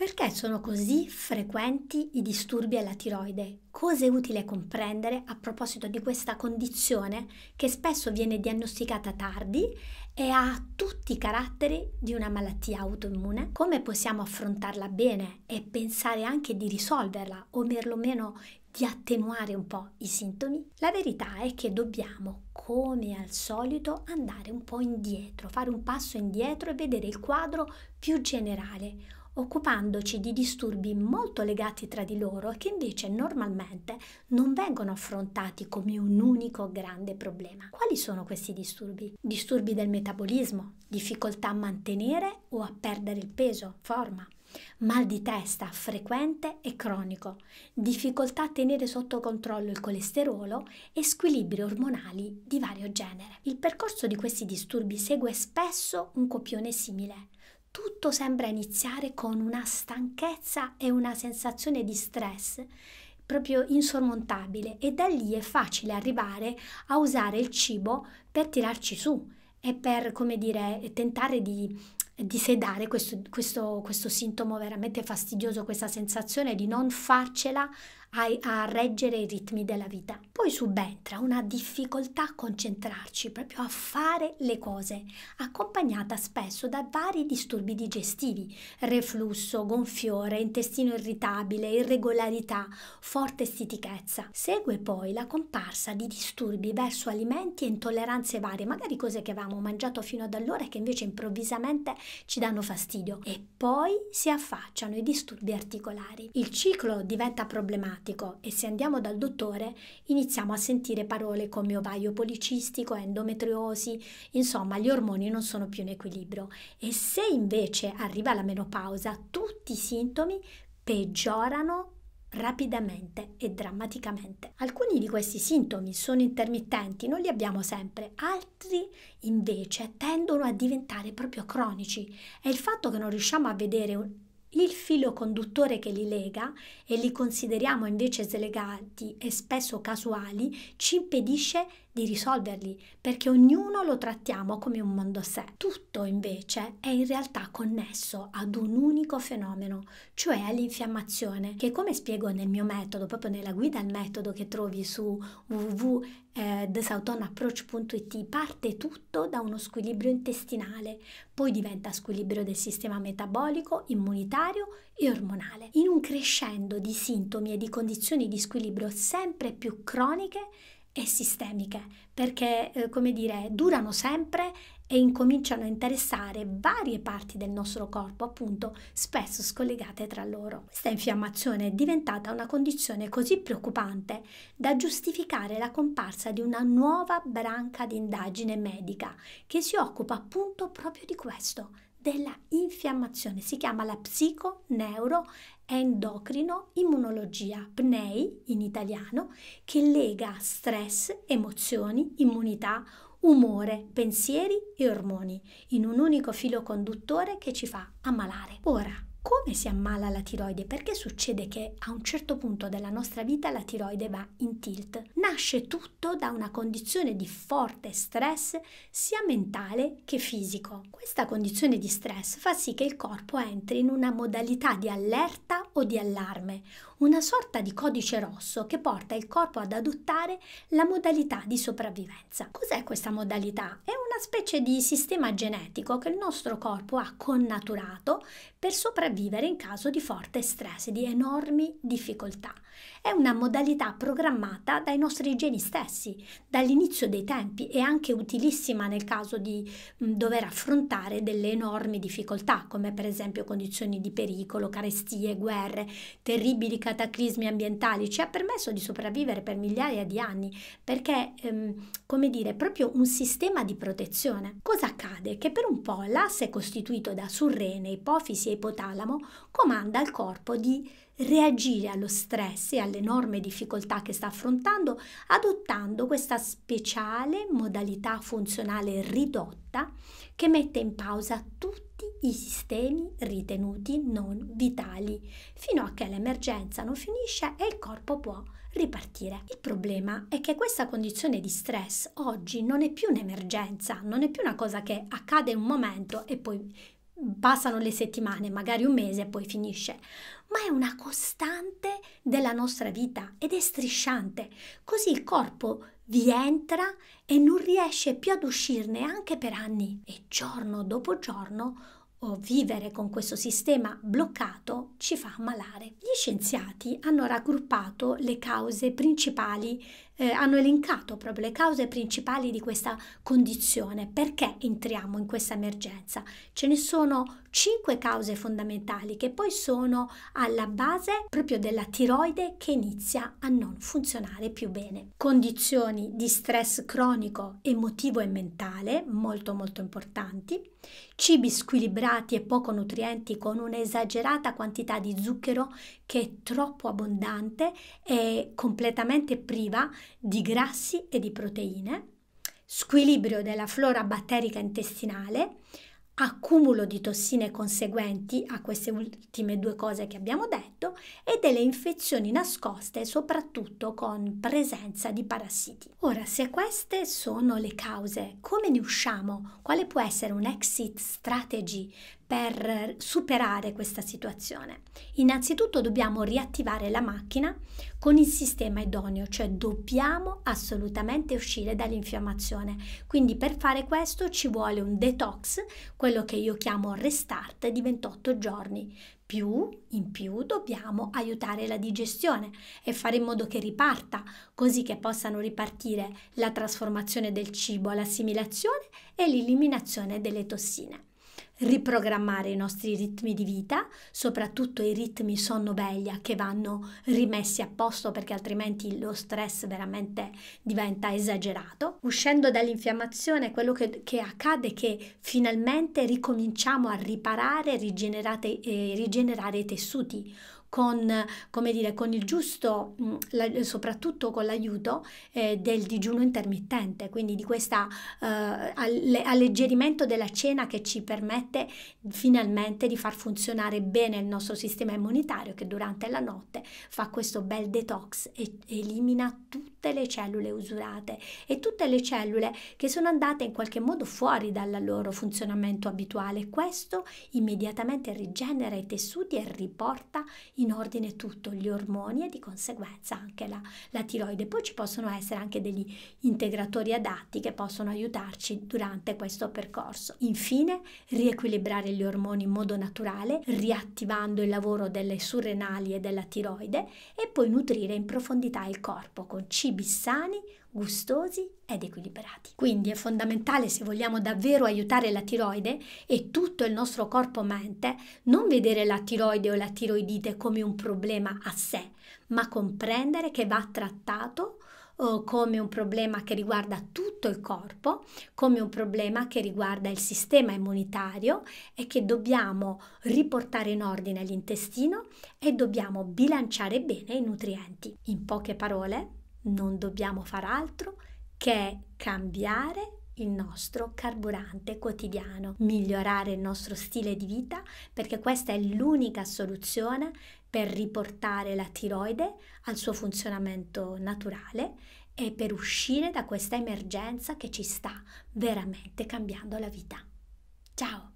Perché sono così frequenti i disturbi alla tiroide? Cosa è utile comprendere a proposito di questa condizione che spesso viene diagnosticata tardi e ha tutti i caratteri di una malattia autoimmune? Come possiamo affrontarla bene e pensare anche di risolverla o perlomeno di attenuare un po' i sintomi? La verità è che dobbiamo, come al solito, andare un po' indietro, fare un passo indietro e vedere il quadro più generale occupandoci di disturbi molto legati tra di loro che invece normalmente non vengono affrontati come un unico grande problema. Quali sono questi disturbi? Disturbi del metabolismo, difficoltà a mantenere o a perdere il peso, forma, mal di testa frequente e cronico, difficoltà a tenere sotto controllo il colesterolo e squilibri ormonali di vario genere. Il percorso di questi disturbi segue spesso un copione simile tutto sembra iniziare con una stanchezza e una sensazione di stress proprio insormontabile e da lì è facile arrivare a usare il cibo per tirarci su e per, come dire, tentare di, di sedare questo, questo, questo sintomo veramente fastidioso, questa sensazione di non farcela a, a reggere i ritmi della vita. Poi subentra una difficoltà a concentrarci, proprio a fare le cose, accompagnata spesso da vari disturbi digestivi, reflusso, gonfiore, intestino irritabile, irregolarità, forte stitichezza. Segue poi la comparsa di disturbi verso alimenti e intolleranze varie, magari cose che avevamo mangiato fino ad allora e che invece improvvisamente ci danno fastidio. E poi si affacciano i disturbi articolari. Il ciclo diventa problematico reumatico e se andiamo dal dottore iniziamo a sentire parole come ovaio policistico, endometriosi, insomma gli ormoni non sono più in equilibrio e se invece arriva la menopausa tutti i sintomi peggiorano rapidamente e drammaticamente. Alcuni di questi sintomi sono intermittenti, non li abbiamo sempre, altri invece tendono a diventare proprio cronici e il fatto che non riusciamo a vedere il filo conduttore che li lega e li consideriamo invece slegati e spesso casuali, ci impedisce di risolverli, perché ognuno lo trattiamo come un mondo a sé. Tutto invece è in realtà connesso ad un unico fenomeno, cioè all'infiammazione, che come spiego nel mio metodo, proprio nella guida al metodo che trovi su www parte tutto da uno squilibrio intestinale, poi diventa squilibrio del sistema metabolico, immunitario e ormonale, in un crescendo di sintomi e di condizioni di squilibrio sempre più croniche e sistemiche, perché, eh, come dire, durano sempre e incominciano a interessare varie parti del nostro corpo, appunto spesso scollegate tra loro. Questa infiammazione è diventata una condizione così preoccupante da giustificare la comparsa di una nuova branca di indagine medica che si occupa appunto proprio di questo, della infiammazione. Si chiama la psico psiconeuro endocrino immunologia, PNEI in italiano, che lega stress, emozioni, immunità, umore, pensieri e ormoni in un unico filo conduttore che ci fa ammalare. Ora, come si ammala la tiroide? Perché succede che a un certo punto della nostra vita la tiroide va in tilt? Nasce tutto da una condizione di forte stress sia mentale che fisico. Questa condizione di stress fa sì che il corpo entri in una modalità di allerta o di allarme, una sorta di codice rosso che porta il corpo ad adottare la modalità di sopravvivenza. Cos'è questa modalità? È una specie di sistema genetico che il nostro corpo ha connaturato per sopravvivere in caso di forte stress, di enormi difficoltà è una modalità programmata dai nostri geni stessi dall'inizio dei tempi e anche utilissima nel caso di mh, dover affrontare delle enormi difficoltà, come per esempio condizioni di pericolo, carestie, guerre, terribili cataclismi ambientali. Ci ha permesso di sopravvivere per migliaia di anni perché, ehm, come dire, proprio un sistema di protezione. Cosa accade? Che per un po' l'asse costituito da surrene, ipofisi e ipotalamo comanda il corpo di reagire allo stress e alle enorme difficoltà che sta affrontando adottando questa speciale modalità funzionale ridotta che mette in pausa tutti i sistemi ritenuti non vitali fino a che l'emergenza non finisce e il corpo può ripartire. Il problema è che questa condizione di stress oggi non è più un'emergenza, non è più una cosa che accade un momento e poi passano le settimane, magari un mese e poi finisce, ma è una costante della nostra vita ed è strisciante, così il corpo vi entra e non riesce più ad uscirne anche per anni e giorno dopo giorno o vivere con questo sistema bloccato ci fa ammalare. Gli scienziati hanno raggruppato le cause principali eh, hanno elencato proprio le cause principali di questa condizione. Perché entriamo in questa emergenza? Ce ne sono cinque cause fondamentali che poi sono alla base proprio della tiroide che inizia a non funzionare più bene. Condizioni di stress cronico, emotivo e mentale, molto molto importanti, cibi squilibrati e poco nutrienti con un'esagerata quantità di zucchero che è troppo abbondante e completamente priva di grassi e di proteine, squilibrio della flora batterica intestinale, accumulo di tossine conseguenti a queste ultime due cose che abbiamo detto e delle infezioni nascoste soprattutto con presenza di parassiti. Ora, se queste sono le cause, come ne usciamo? Quale può essere un exit strategy per superare questa situazione? Innanzitutto dobbiamo riattivare la macchina con il sistema idoneo, cioè dobbiamo assolutamente uscire dall'infiammazione. Quindi per fare questo ci vuole un detox, quello che io chiamo restart di 28 giorni. Più in più dobbiamo aiutare la digestione e fare in modo che riparta, così che possano ripartire la trasformazione del cibo, l'assimilazione e l'eliminazione delle tossine riprogrammare i nostri ritmi di vita, soprattutto i ritmi sonno-veglia che vanno rimessi a posto perché altrimenti lo stress veramente diventa esagerato. Uscendo dall'infiammazione, quello che, che accade è che finalmente ricominciamo a riparare e eh, rigenerare i tessuti con, come dire, con il giusto, mm, soprattutto con l'aiuto eh, del digiuno intermittente, quindi di questo eh, alleggerimento della cena che ci permette finalmente di far funzionare bene il nostro sistema immunitario che durante la notte fa questo bel detox e elimina tutte le cellule usurate e tutte le cellule che sono andate in qualche modo fuori dal loro funzionamento abituale. Questo immediatamente rigenera i tessuti e riporta i in ordine tutto, gli ormoni e di conseguenza anche la, la tiroide. Poi ci possono essere anche degli integratori adatti che possono aiutarci durante questo percorso. Infine, riequilibrare gli ormoni in modo naturale, riattivando il lavoro delle surrenali e della tiroide e poi nutrire in profondità il corpo con cibi sani, gustosi ed equilibrati. Quindi è fondamentale se vogliamo davvero aiutare la tiroide e tutto il nostro corpo-mente non vedere la tiroide o la tiroidite come un problema a sé, ma comprendere che va trattato eh, come un problema che riguarda tutto il corpo, come un problema che riguarda il sistema immunitario e che dobbiamo riportare in ordine l'intestino e dobbiamo bilanciare bene i nutrienti. In poche parole, non dobbiamo far altro che cambiare il nostro carburante quotidiano, migliorare il nostro stile di vita perché questa è l'unica soluzione per riportare la tiroide al suo funzionamento naturale e per uscire da questa emergenza che ci sta veramente cambiando la vita. Ciao!